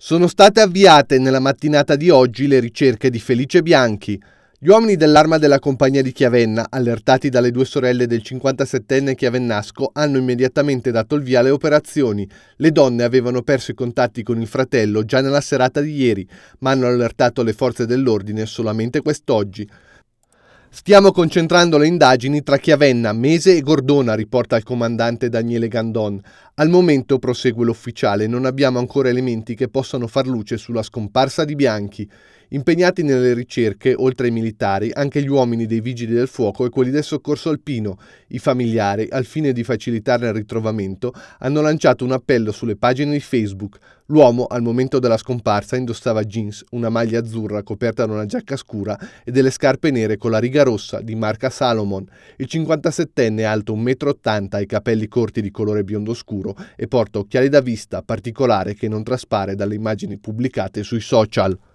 Sono state avviate nella mattinata di oggi le ricerche di Felice Bianchi. Gli uomini dell'arma della compagnia di Chiavenna, allertati dalle due sorelle del 57enne chiavennasco, hanno immediatamente dato il via alle operazioni. Le donne avevano perso i contatti con il fratello già nella serata di ieri, ma hanno allertato le forze dell'ordine solamente quest'oggi. Stiamo concentrando le indagini tra Chiavenna, Mese e Gordona, riporta il comandante Daniele Gandon. Al momento, prosegue l'ufficiale, non abbiamo ancora elementi che possano far luce sulla scomparsa di Bianchi. Impegnati nelle ricerche, oltre ai militari, anche gli uomini dei vigili del fuoco e quelli del soccorso alpino, i familiari, al fine di facilitarne il ritrovamento, hanno lanciato un appello sulle pagine di Facebook. L'uomo, al momento della scomparsa, indossava jeans, una maglia azzurra coperta da una giacca scura e delle scarpe nere con la riga rossa di marca Salomon. Il 57enne, alto 1,80 m, ha i capelli corti di colore biondo scuro e porta occhiali da vista particolare che non traspare dalle immagini pubblicate sui social.